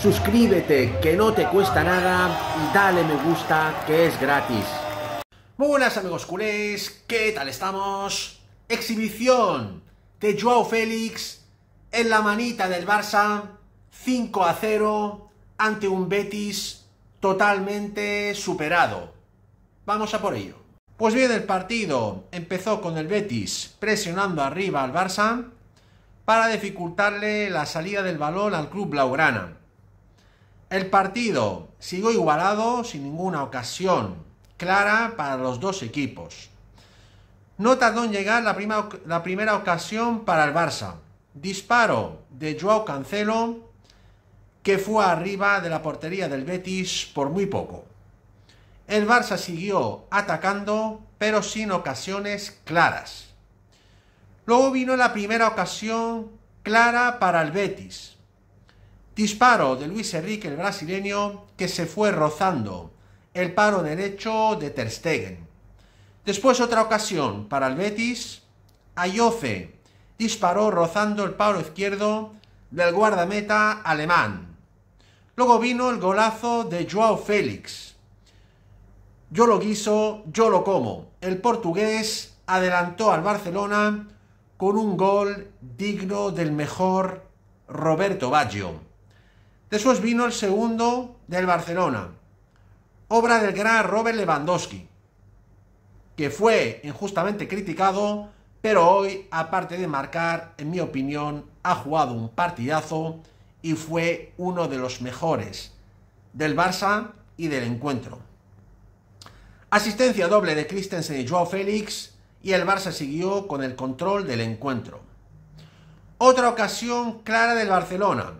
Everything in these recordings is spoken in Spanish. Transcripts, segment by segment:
suscríbete que no te cuesta nada y dale me gusta que es gratis. Muy buenas amigos culés, ¿qué tal estamos? Exhibición de Joao Félix en la manita del Barça, 5 a 0 ante un Betis totalmente superado. Vamos a por ello. Pues bien, el partido empezó con el Betis presionando arriba al Barça para dificultarle la salida del balón al club blaugrana. El partido siguió igualado sin ninguna ocasión clara para los dos equipos. No tardó en llegar la, la primera ocasión para el Barça. Disparo de Joao Cancelo que fue arriba de la portería del Betis por muy poco. El Barça siguió atacando, pero sin ocasiones claras. Luego vino la primera ocasión clara para el Betis. Disparo de Luis Enrique, el brasileño, que se fue rozando el paro derecho de Ter Stegen. Después otra ocasión para el Betis, Ayofe disparó rozando el paro izquierdo del guardameta alemán. Luego vino el golazo de Joao Félix. Yo lo guiso, yo lo como. El portugués adelantó al Barcelona con un gol digno del mejor Roberto Baggio. Después vino el segundo del Barcelona, obra del gran Robert Lewandowski, que fue injustamente criticado, pero hoy, aparte de marcar, en mi opinión, ha jugado un partidazo y fue uno de los mejores del Barça y del encuentro. Asistencia doble de Christensen y Joao Félix y el Barça siguió con el control del encuentro. Otra ocasión clara del Barcelona,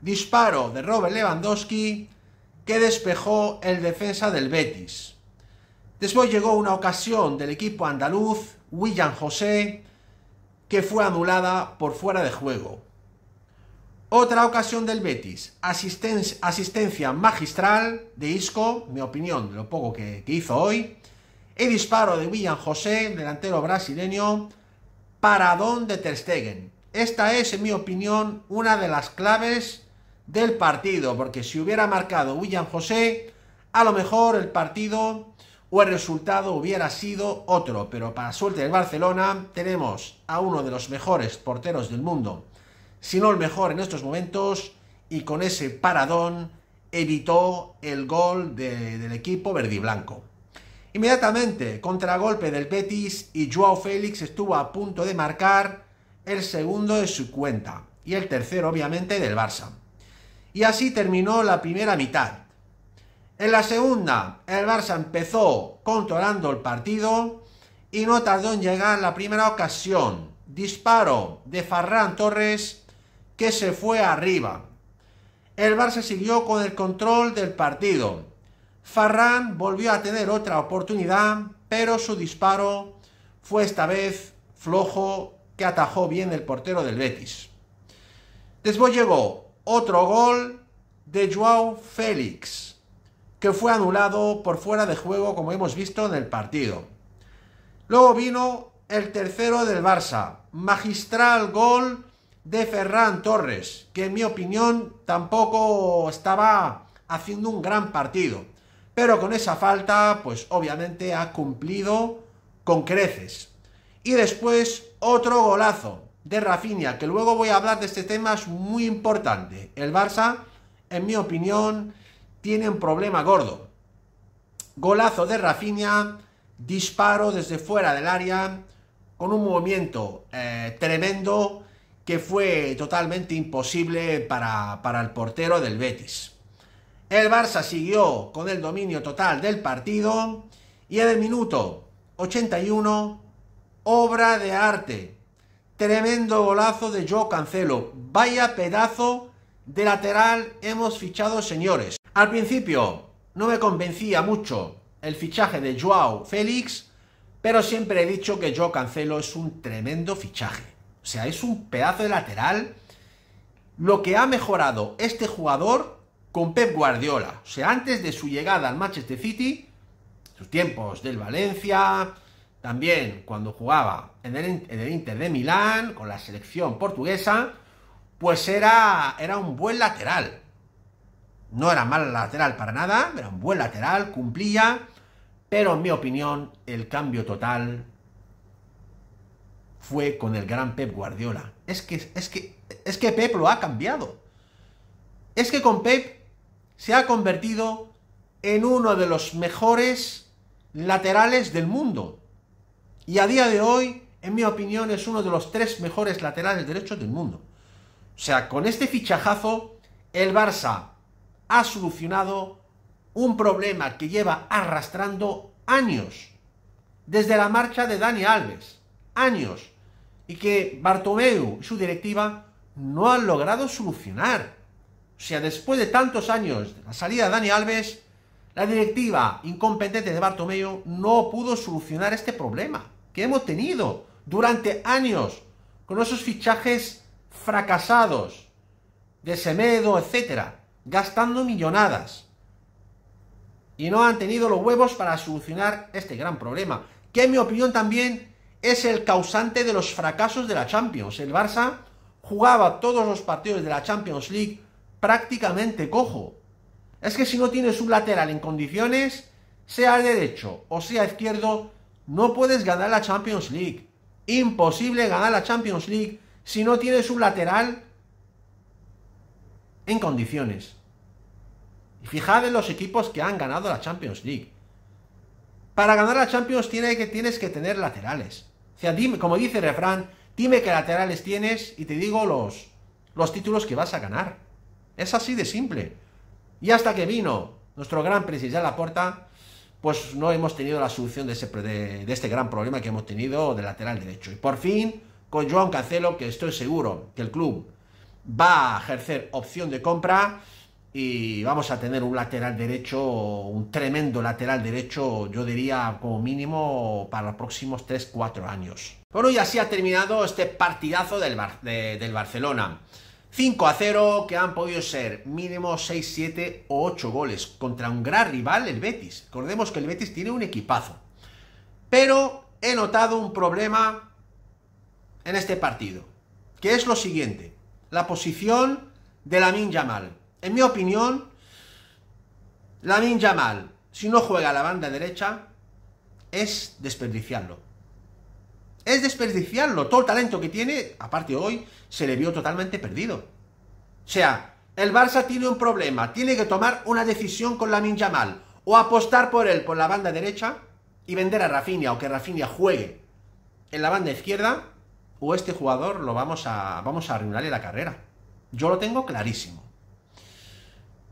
Disparo de Robert Lewandowski que despejó el defensa del Betis. Después llegó una ocasión del equipo andaluz, William José, que fue anulada por fuera de juego. Otra ocasión del Betis, asistencia magistral de Isco, mi opinión, lo poco que, hizo hoy, y disparo de William José, delantero brasileño, para de Ter Stegen. Esta es, en mi opinión, una de las claves del partido, porque si hubiera marcado William José, a lo mejor el partido o el resultado hubiera sido otro, pero para suerte del Barcelona tenemos a uno de los mejores porteros del mundo, si no el mejor en estos momentos, y con ese paradón evitó el gol del equipo verdiblanco. Inmediatamente, contragolpe del Betis y Joao Félix estuvo a punto de marcar el segundo de su cuenta y el tercero obviamente del Barça y así terminó la primera mitad. En la segunda, el Barça empezó controlando el partido y no tardó en llegar la primera ocasión. Disparo de Farrán Torres que se fue arriba. El Barça siguió con el control del partido. Farrán volvió a tener otra oportunidad, pero su disparo fue esta vez flojo que atajó bien el portero del Betis. Después llegó otro gol de Joao Félix, que fue anulado por fuera de juego, como hemos visto en el partido. Luego vino el tercero del Barça, magistral gol de Ferran Torres, que en mi opinión tampoco estaba haciendo un gran partido. Pero con esa falta, pues obviamente ha cumplido con creces. Y después otro golazo de Rafinha, que luego voy a hablar de este tema, es muy importante. El Barça, en mi opinión, tiene un problema gordo. Golazo de Rafinha, disparo desde fuera del área, con un movimiento eh, tremendo que fue totalmente imposible para, para el portero del Betis. El Barça siguió con el dominio total del partido y en el minuto 81, obra de arte Tremendo golazo de Joe Cancelo. Vaya pedazo de lateral hemos fichado, señores. Al principio no me convencía mucho el fichaje de Joao Félix, pero siempre he dicho que Joe Cancelo es un tremendo fichaje. O sea, es un pedazo de lateral. Lo que ha mejorado este jugador con Pep Guardiola. O sea, antes de su llegada al Manchester City, sus tiempos del Valencia, también cuando jugaba en el, Inter de Milán, con la selección portuguesa, pues era, era un buen lateral. No era mal lateral para nada, era un buen lateral, cumplía, pero en mi opinión el cambio total fue con el gran Pep Guardiola. Es que, es que, es que Pep lo ha cambiado. Es que con Pep se ha convertido en uno de los mejores laterales del mundo. Y a día de hoy, en mi opinión, es uno de los tres mejores laterales derechos del mundo. O sea, con este fichajazo, el Barça ha solucionado un problema que lleva arrastrando años. Desde la marcha de Dani Alves. Años. Y que Bartomeu y su directiva no han logrado solucionar. O sea, después de tantos años de la salida de Dani Alves, la directiva incompetente de Bartomeu no pudo solucionar este problema que hemos tenido durante años con esos fichajes fracasados de Semedo, etcétera, gastando millonadas. Y no han tenido los huevos para solucionar este gran problema, que en mi opinión también es el causante de los fracasos de la Champions. El Barça jugaba todos los partidos de la Champions League prácticamente cojo. Es que si no tienes un lateral en condiciones, sea derecho o sea izquierdo, no puedes ganar la Champions League. Imposible ganar la Champions League si no tienes un lateral en condiciones. Y fijad en los equipos que han ganado la Champions League. Para ganar la Champions tiene que, tienes que tener laterales. O sea, dime, como dice el refrán, dime qué laterales tienes y te digo los, los títulos que vas a ganar. Es así de simple. Y hasta que vino nuestro gran presidente porta pues no hemos tenido la solución de, este gran problema que hemos tenido de lateral derecho. Y por fin, con Joan Cancelo, que estoy seguro que el club va a ejercer opción de compra y vamos a tener un lateral derecho, un tremendo lateral derecho, yo diría como mínimo para los próximos 3-4 años. Bueno, y así ha terminado este partidazo del, del Barcelona. 5 a 0, que han podido ser mínimo 6, 7 o 8 goles contra un gran rival, el Betis. Recordemos que el Betis tiene un equipazo. Pero he notado un problema en este partido, que es lo siguiente. La posición de Lamin Yamal. En mi opinión, Lamin Yamal, si no juega a la banda derecha, es desperdiciarlo. Es desperdiciarlo. Todo el talento que tiene, aparte hoy, se le vio totalmente perdido. O sea, el Barça tiene un problema. Tiene que tomar una decisión con la mal O apostar por él por la banda derecha y vender a Rafinha o que Rafinha juegue en la banda izquierda. O este jugador lo vamos a, vamos a la carrera. Yo lo tengo clarísimo.